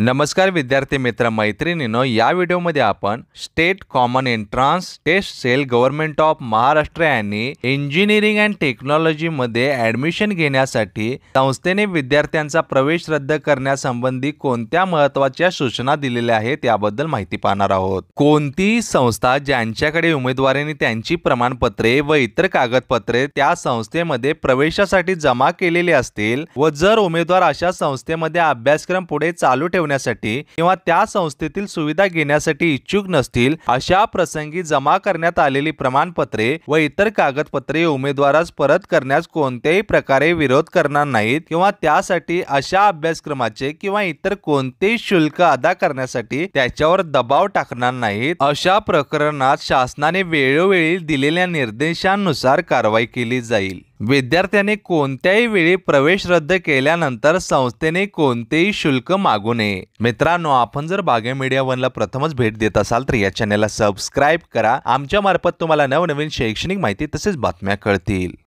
नमस्कार विद्यार्थी मित्र मैत्रिणीनो या व्हिडिओमध्ये आपण state common entrance test cell government of Maharashtra यांनी इंजिनिअरिंग अँड टेक्नॉलॉजीमध्ये ॲडमिशन घेण्यासाठी संस्थेने विद्यार्थ्यांचा प्रवेश रद्द करण्यासंबंधी कोणत्या महत्त्वाच्या सूचना दिलेल्या आहेत याबद्दल माहिती पाहणार आहोत कोणतीही संस्था ज्यांच्याकडे उमेदवारांनी त्यांची प्रमाणपत्रे व इतर कागदपत्रे त्या संस्थेमध्ये प्रवेशासाठी जमा केलेली असतील व जर उमेदवार अशा संस्थेमध्ये अभ्यासक्रम पुढे चालू ठेवले ठेवण्यासाठी किंवा त्या संस्थेतील सुविधा घेण्यासाठी इच्छुक नसतील अशा प्रसंगी जमा करण्यात आलेली प्रमाणपत्रे व इतर कागदपत्रे उमेदवारास परत करण्यास कोणत्याही प्रकारे विरोध करणार नाहीत किंवा त्यासाठी अशा अभ्यासक्रमाचे किंवा इतर कोणतेही शुल्क अदा करण्यासाठी त्याच्यावर दबाव टाकणार नाहीत अशा प्रकरणात शासनाने वेळोवेळी दिलेल्या निर्देशांनुसार कारवाई केली जाईल विद्यार्थ्याने कोणत्याही वेळी प्रवेश रद्द केल्यानंतर संस्थेने कोणतेही शुल्क मागू नये मित्रांनो आपण जर बागे मीडिया वनला प्रथमच भेट देत असाल तर या चॅनेलला सबस्क्राईब करा आमच्या मार्फत तुम्हाला नवनवीन शैक्षणिक माहिती तसेच बातम्या कळतील